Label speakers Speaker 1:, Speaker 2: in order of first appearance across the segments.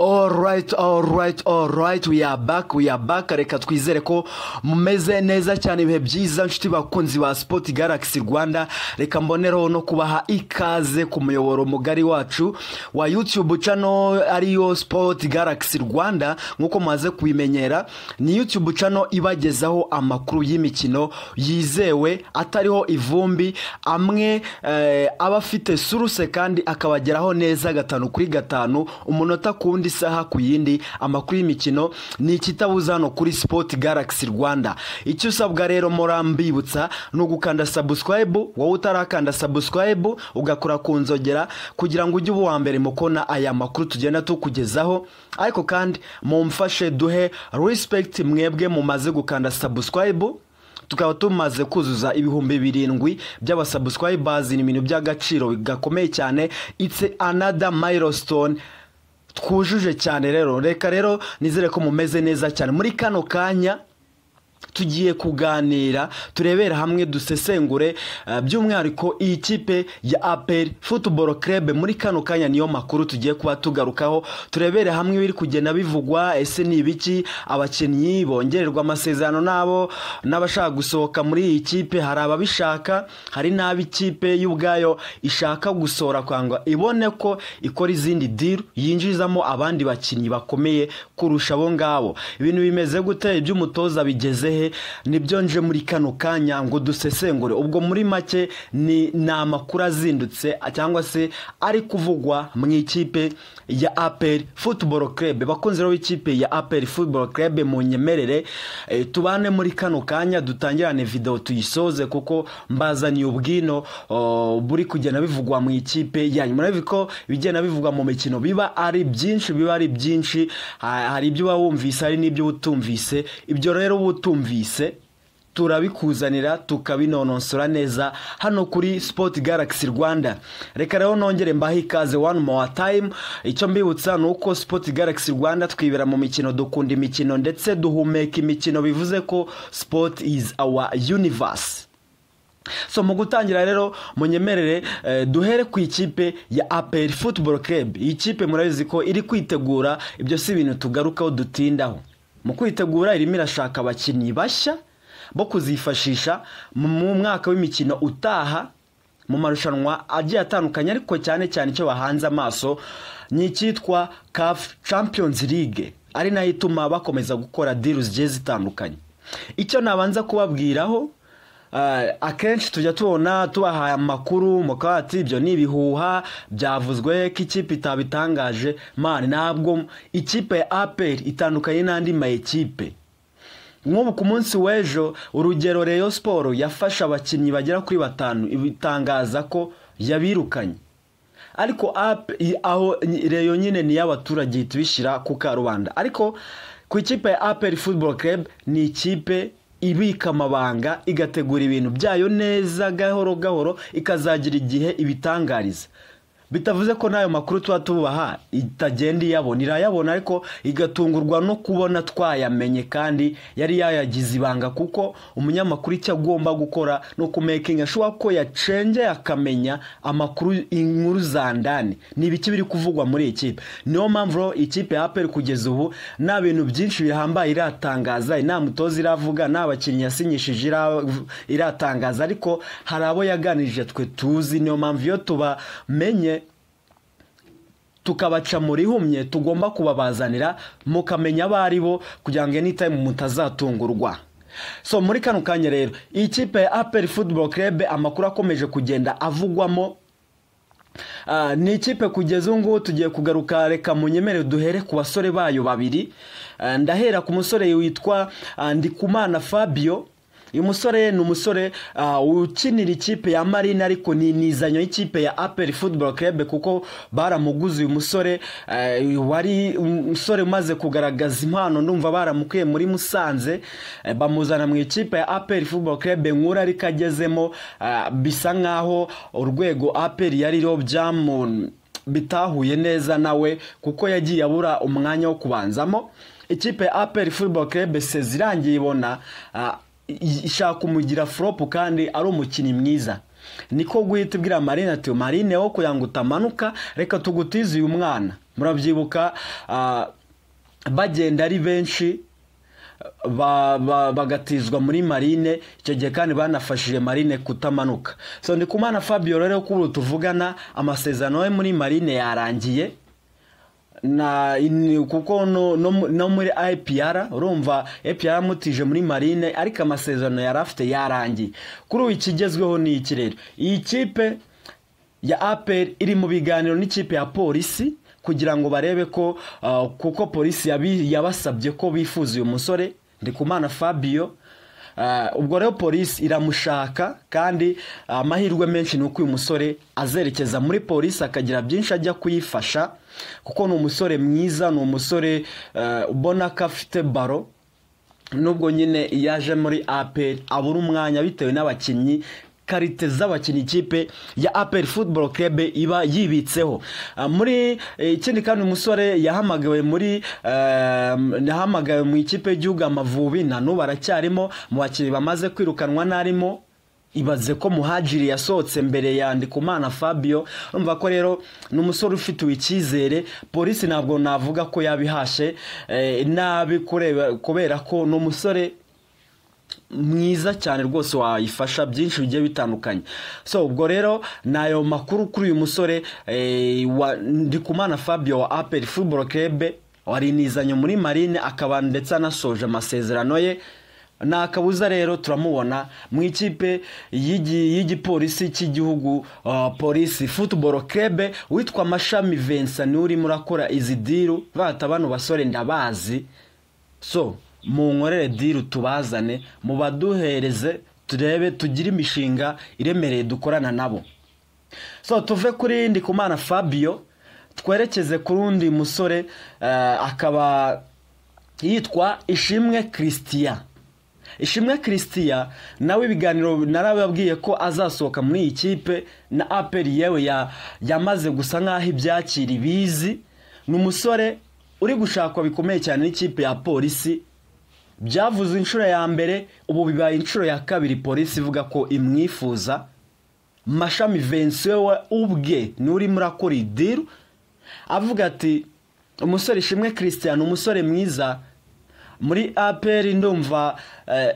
Speaker 1: alright alright alright we are back we are back reka twizere ko mumeze neza cyane ibihe byiza nshuti bakunzi ba sport galaxy rwanda reka mboneraho no kubaha ikaze ku muyoboro mugari wacu wa youtube channel ariyo sport galaxy rwanda nk'uko mumaze kubimenyera ni youtube channel ibagezaho amakuru y'imikino yizewe atariho ivumbi amwe eh, aba afite suruse kandi akabageraho neza gatanu kuri gatanu umunota kundi indi saha ku yindi amakuru y'imikino ni ikitabuze hano kuri Sport Galaxy Rwanda icyo usabwa rero murambibutsa ni ugukanda subscribe wowe utarakanda subscribe ugakora ku nzogera kugira ngo ujye uba mbere mu kona aya makuru tugenda tukugezaho ariko kandi mumfashe duhe respect mwebwe mumaze gukanda subscribe tukaba tumaze kuzuza ibihumbi birindwi by'abasubscribers ni ibintu by'agaciro gakomeye cyane it's another milestone twujuje cyane rero reka rero nizere ko mumeze neza cyane muri kano kanya tugiye kuganira turebera hamwe dusesengure eh, by'umwihariko iyi kipe ya aperi futuboro kerebe muri kano kanya niyo makuru tugiye kuba tugarukaho turebere hamwe ibiri kugenda bivugwa ese ni ibiki abakinnyi bongererwa amasezerano n'abo n'abashaka gusohoka muri iyi kipe hari ababishaka hari nabi ikipe y'ubwayo ishaka gusohora kwanga ibone ko ikora izindi diru yinjizamo abandi bakinnyi bakomeye kurusha abo ngabo ibintu bimeze gute iby'umutoza bigeze bigeze he nibyo nje muri kano kanya ngo dusesengure ubwo muri make ni amakuru azindutse cyangwa se ari kuvugwa mu ikipe ya aperi futuboro kerebe bakunze rero ikipe ya aperi futuboro kerebe mu nyemerere eh, tubane muri kano kanya dutangirane videwo tuyisoze kuko mbazaniye ubwino oh, buri kugenda bivugwa mu ikipe ya nyuma ko bigenda bivugwa mu mikino biba ari byinshi biba ari byinshi hari ibyo uba wumvise hari n'ibyo utumvise ibyo rero uba wabyumvise turabikuzanira tukabinononsora neza hano kuri Sport Galaxy Rwanda reka rero nongere mbahe ikaze one more time icyo mbibutsa ni uko Sport Galaxy Rwanda twibera mu mikino dukunda imikino ndetse duhumeka imikino bivuze ko sport is our universe so mu gutangira rero munyemerere eh, duhere ku ikipe ya aperi futuboro kebu iyi kipe murabizi ko iri kwitegura ibyo si ibintu tugarukaho dutindaho mu kwitegura irimo irashaka abakinnyi bashya bo kuzifashisha mu mwaka w'imikino utaha mu marushanwa agiye atandukanye ariko cyane cyane icyo bahanze amaso ni icyitwa CAF Champions League ari nayo ituma bakomeza gukora diru zigiye zitandukanye icyo nabanza kubabwiraho Eh, akenshi tujya tubona tubahaye amakuru mukaba ati ibyo ni ibihuha byavuzwe ko ikipe itabitangaje mani ntabwo ikipe ya aperi itandukanye n'andi mayikipe nk'ubu ku munsi w'ejo urugero reyo siporo yafashe abakinnyi bagera kuri batanu ibitangaza ko yabirukanye ariko aho reyo nyine ni iy'abaturage ihita ibishyira ku karubanda ariko ku ikipe ya aperi futuboro kebu ni ikipe ibika amabanga igategura ibintu byayo neza gahoro gahoro ikazagira igihe ibitangariza bitavuze ko n'ayo makuru tuba tubaha itagenda iyabona irayabona ariko igatungurwa no kubona twayamenye kandi yari yayagize ibanga kuko umunyamakuru icyo agomba gukora ni ukumekinga ashobora ko yacengeye akamenya amakuru inkuru za ndani ni ibiki biri kuvugwa muri iyi kipe niyo mpamvu ikipe ya aperi kugeza ubu nta bintu byinshi bihambaye iratangaza inama mutoza iravuga nta bakinnyi yasinyishije iratangaza ariko hari abo yaganirije twe tuzi niyo mpamvu iyo tubamenye tukabaca mu rihumye tugomba kubabazanira mukamenya abo ari bo kugira ngo anytime mutazatungurwa so muri kano kanya rero ikipe kipe ya aperi futuboro kerebe amakuru akomeje kugenda avugwamo ah, ni ikipe kugeza ubu ngubu tugiye kugaruka reka munyemere duhere ku basore bayo babiri ah, ndahera ku musore witwa ah, ndikumana fabio uyu musore ni umusore ah, ukinira ikipe ya marine ariko ni inizanyo y'ikipe ya aperi futuboro kerebe kuko baramuguze uyu musore eh, wari umusore umaze kugaragaza impano ndumva baramukuye muri musanze eh, bamuzana mu ikipe ya aperi futuboro kerebe nkura ariko agezemo ah, bisa nkaho urwego aperi yari iriho byamu bitahuye neza nawe kuko yagiye abura umwanya wo kubanzamo ikipe ya aperi futuboro kerebe sezi ibona ah, ishaka kumugira foropu kandi ari umukinnyi mwiza niko guhita ubwira marine ati marine wo kugira ngo utamanuka reka tugutize uyu mwana murabyibuka ah, bagenda ari benshi bagatizwa muri marine icyo gihe kandi banafashije marine kutamanuka so kumana fabio rero ko tuvugana amasezerano we muri marine yarangiye kuko no muri IPR urumva IPR yamutije muri marine ariko amasezerano yari afite yarangiye kuri ubu ikigezweho ni iki rero iyi kipe ya aperi iri mu biganiro n'ikipe ya polisi kugira ngo barebe ko uh, kuko polisi yabasabye ko bifuza uyu musore ndikumana fabio Eh, ubwo rero polisi iramushaka kandi eh, amahirwe menshi ni uko uyu musore azerekeza muri polisi akagira byinshi ajya kuyifasha kuko ni umusore mwiza ni umusore eh, ubona ko afite baro nubwo nyine iyo aje muri aperi abura umwanya bitewe n'abakinnyi karite z'abakinnyi ikipe ya aperi futuboro kirebe iba yibitseho ah, muri eh, ikindi kandi umusore yahamagawe muri ehm, yahamagawe mu ikipe y'igihugu amavubi na n'ubu aracyarimo mu bakinnyi bamaze kwirukanwa n'arimo ibaze ko muhajiri yasohotse mbere ya ndikumana fabio urumva ko rero ni umusore ufitiwe icyizere polisi ntabwo navuga ko yabihashe eh, nabi kubera ko ni umusore mwiza cyane rwose wayifasha byinshi bigiye bitandukanye so ubwo rero ni ayo makuru kuri uyu musore eh, ndikumana fabio wa aperi futuboro kerebe warinizanye muri marine akaba ndetse anasoje amasezerano ye nta kabuza rero turamubona mu ikipe y'igipolisi cy'igihugu uh, polisi futuboro kerebe witwa mashami vincent urimo urakora izi diru bata bano basore ndabazi so mu nkorere diri tubazane mu baduhereze turebe tugire imishinga iremereye dukorana nabo so tuve kuri ndikumana fabio twerekeze ku rundi musore eh, akaba yitwa ishimwe christian ishimwe christian nawe ibiganiro narababwiye ko azasohoka muri iyi kipe na aperi yewe yamaze gusa nk'aho ibyakira ibizi ni umusore uri gushakwa bikomeye cyane n'ikipe ya polisi byavuzwe inshuro ya mbere ubu bibaye inshuro ya kabiri polisi ivuga ko imwifuza mashami vensiyo ubwe nuri urakora idiru avuga ati umusore ishimwe christian umusore mwiza muri aperi ndumva eh,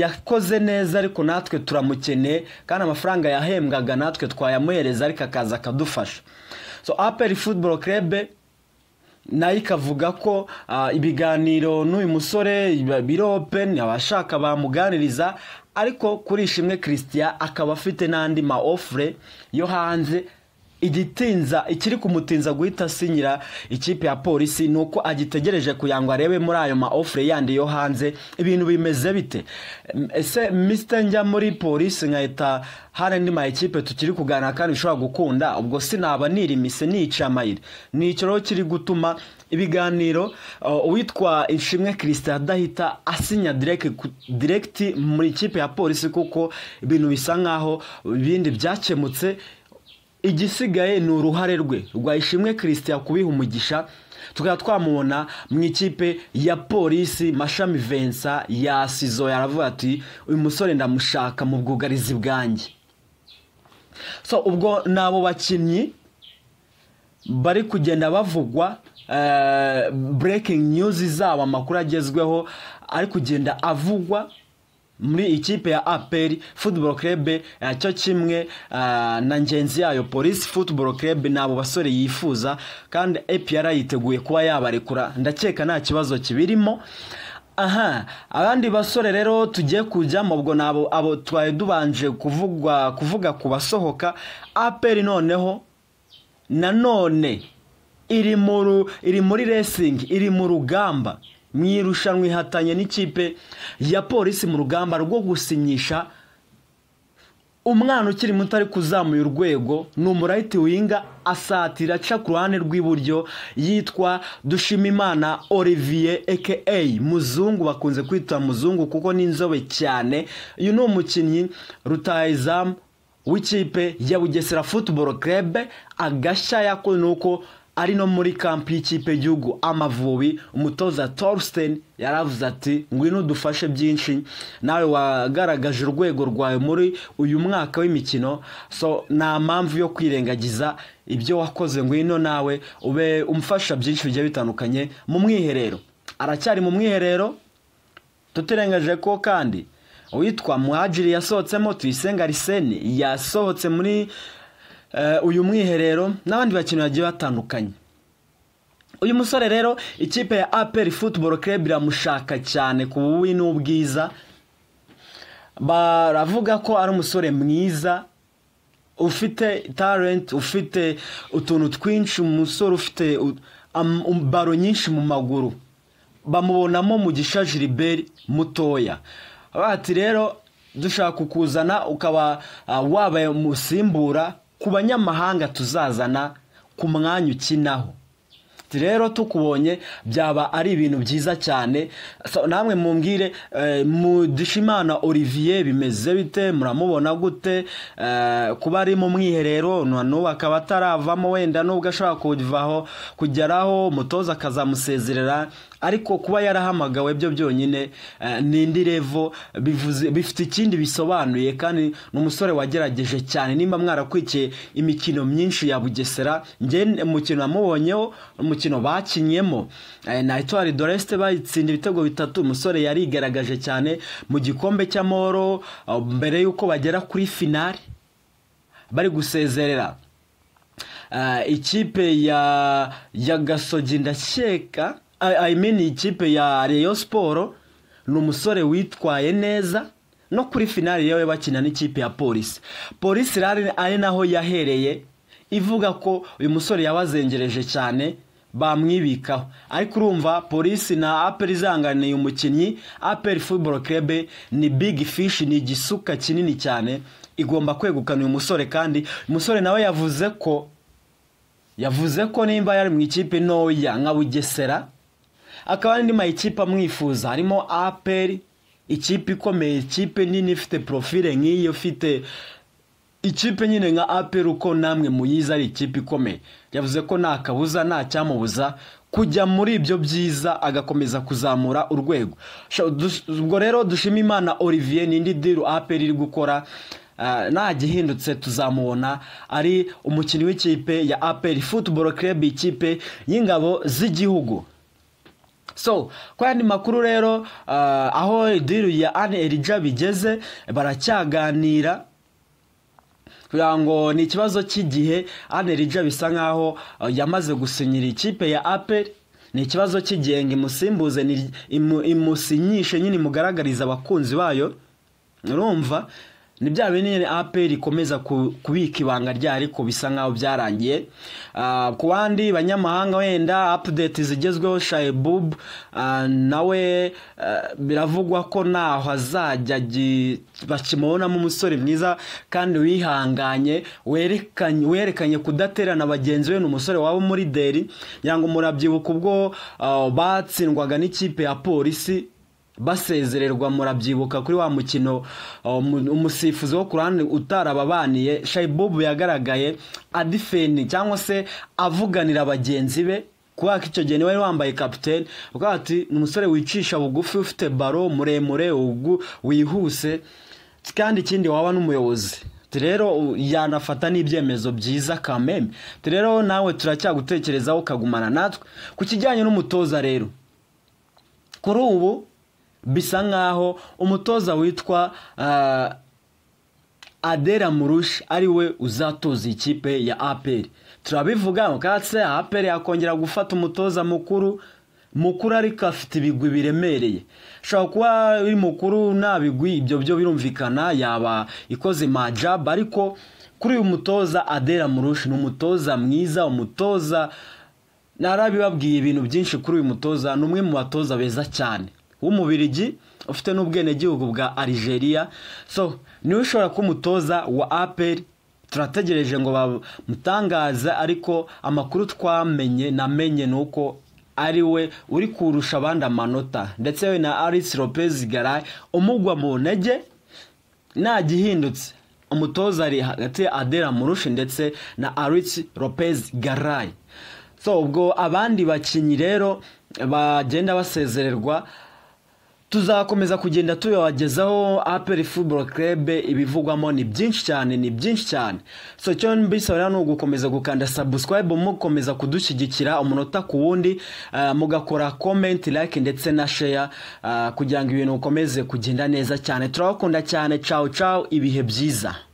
Speaker 1: yakoze neza ariko natwe turamukeneye kandi amafaranga yahembwaga natwe twayamuhereza ariko akaza akadufasha so aperi futuboro kerebe nayo ikavuga ko ah, ibiganiro n'uyu musore biri abashaka bamuganiriza ariko kuri ishimwe christian akaba afite n'andi ma ofure yo hanze igitinza ikiri kumutinza guhita asinyira ikipe ya polisi ni uko agitegereje kugira ngo arebe muri ayo ma ofure yandi yo hanze ibintu bimeze bite ese Mister njya muri polisi nkahita hari andi ma ekipe tukiri kuganira kandi bishobora gukunda ubwo sinaba nirimise nice amayire nicyo rero kiri gutuma ibiganiro uh, uwitwa ishimwe kirisita adahita asinya direkiti muri ikipe ya polisi kuko ibintu bisa nkaho ibindi byakemutse igisigaye ni uruhare rwe rwa ishimwe christian kubiha umugisha tukaba twamubona mu ikipe ya polisi mashami vensa yasizo yaravuga ati uyu musore ndamushaka mu bwugarizi bwanjye so ubwo ni abo bakinnyi bari kugenda bavugwa eh, breaking news zabo amakuru agezweho ari kugenda avugwa muri ikipe ya aperi football club eh, cyo kimwe eh, na ngenzi yayo polisi football club ni abo basore yifuza kandi epr yiteguye kuba yabarekura ndakeka nta kibazo kibirimo aha abandi basore rero tugiye kujyamo ubwo ni abo twari dubanje kuvuga ku basohoka aperi noneho nanone iri muri resingi iri mu rugamba mu irushanwa ihatanye n'ikipe ya polisi mu rugamba rwo gusinyisha umwana ukiri muto ari kuzamuye urwego ni umurayiti winga asatira aca ku ruhande rw'iburyo yitwa dushimimana olivier aka muzungu bakunze kwita muzungu kuko ni inzobe cyane uyu ni umukinnyi rutayizamu w'ikipe ya bugesera futuboro kerebe agashya yakoze ni uko ari no muri kampi y'ikipe y'igihugu amavubi umutoza torsten yaravuze ati ngwino dufashe byinshi nawe wagaragaje urwego rwawe muri uyu mwaka w'imikino so nta mpamvu yo kwirengagiza ibyo wakoze ngwino nawe ube umufasha byinshi bigiye bitandukanye mu mwiherero aracyari mu mwiherero tutirengagije ko kandi uwitwa muhajiri yasohotsemo tuyisenga ariseni yasohotse muri Eh, uyu mwiherero n'abandi bakintu bagiye batandukanye uyu musore rero ikipe ya aperi futuboro kerebu iramushaka cyane ku bubi n'ubwiza baravuga ko ari umusore mwiza ufite talenti ufite utuntu twinshi umusore ufite um, baro nyinshi mu maguru bamubonamo mu gishajiriberi mutoya bati rero dushaka kukuzana ukaba ah, wabaye umusimbura ku banyamahanga tuzazana ku mwanya ukinaho ati rero tukubonye byaba ari ibintu byiza cyane namwe mumbwire eh, mudishimana olivier bimeze bite muramubona gute eh, kuba ari mu mwiherero n'ubu akaba ataravamo wenda nubwo ashobora kuvaho kugeraho umutoza akazamusezerera ariko kuba yarahamagawe byo byonyine eh, ni indi revo bifite ikindi bisobanuye kandi ni umusore wagerageje cyane nimba mwarakwikiye imikino myinshi ya bugesera njye umukino namubonyeho umukino mukino bakinyemo na Etoile Doreste bayitsinda ibitego bitatu umusore yarigaragaje cyane mu gikombe cy'amahoro eh, mbere y'uko bagera kuri finale bari gusezerera eh, ikipe ya gasogi ndakeka ayimini eh, ikipe ya Rayon siporo ni umusore witwaye neza no kuri finale yewe bakina n'ikipe ya polisi polisi ari naho yahereye ivuga ko uyu musore yabazengereje cyane bamwibikaho ariko urumva polisi na aperi izanganiye umukinnyi aperi futuboro kerebe ni bigi fishi ni igisuka kinini cyane igomba kwegukana uyu musore kandi umusore nawe yavuze ko yavuze ko nimba yari mu ikipe ntoya nka bugesera akaba andi mayikipe amwifuza harimo aperi ikipe ikomeye ikipe nini ifite profile nk'iyo ifite ikipe nyine nka aperi uko namwe muyizi ari ikipe ikomeye yavuze ko nta kabuza nta cyamubuza kujya muri ibyo byiza agakomeza kuzamura urwego ubwo rero dushima imana olivier n'indi diru aperi iri gukora eh, nta gihindutse tuzamubona ari umukinnyi w'ikipe ya aperi futuboro club ikipe y'ingabo z'igihugu so ku yandi makuru rero eh, aho diru ya ane erija bigeze baracyaganira kugira ngo ni ikibazo cy'igihe anerija bisa nkaho uh, yamaze gusinyira ikipe ya aperi ni ikibazo cy'igenga imusimbuze imusinyishe nyine imugaragariza abakunzi bayo urumva ni bya bindi nyine aperi ikomeza kubika ibanga rya ariko bisa nkaho byarangiye ah, ku bandi banyamahanga wenda apudeti zigezweho shayibubu ah, nawe ah, biravugwa ko ntaho azajya bakimubonamo umusore mwiza kandi wihanganye werekanye kudaterana bagenzi we ni umusore waba muri deri ngo murabyibuka ubwo batsindwaga n'ikipe ya polisi basezererwa murabyibuka kuri wa mukino uh, umusifuzi wo ku ruhande utarababaniye shayibubu yagaragaye adifeni cyangwa se avuganira bagenzi be kubera ko icyo gihe niwe wari wambaye kapitene uvuga ati ni umusore wicisha bugufi ufite baro muremure wihuse kandi ikindi waba n'umuyobozi rero yanafata n'ibyemezo byiza kameme rero nawe turacyagutekerezaho ukagumana natwe ku kijyanye n'umutoza rero kuri ubu bisa nkaho umutoza witwa ah, adera ari we uzatoza ikipe ya aperi turabivuga mukatse aperi yakongera gufata umutoza mukuru mukuru ariko afite ibigwi biremereye ashobora kuba ari mukuru nta bigwi ibyo byo birumvikana yaba ikoze majaba ariko kuri uyu mutoza adera murushi ni umutoza mwiza umutoza narabibabwiye ibintu byinshi kuri uyu mutoza ni umwe mu batoza beza cyane w'umubirigi ufite n'ubwenegihugu bwa Algeria so niwe ushobora kuba umutoza wa aperi turategereje ngo bamutangaze ariko amakuru twamenye namenye ni uko ari we uri kurusha abandi amanota ndetse we na alice lopez garay umugwa mu ntege ntagihindutse umutoza ari hagati ya adela murushi ndetse na alice lopez garay so ubwo abandi bakinnyi rero bagenda basezererwa tuzakomeza kugenda tuyabagezaho aperi Football Club ibivugwamo ni byinshi cyane ni byinshi cyane so icyo mbisaba ni ugukomeza gukanda sabusikarayibe mukomeza kudushyigikira umunota ku wundi eh, mugakora comment like ndetse na share eh, kugira ngo ibintu bikomeze kugenda neza cyane turabakunda cyane cawu cawu ibihe byiza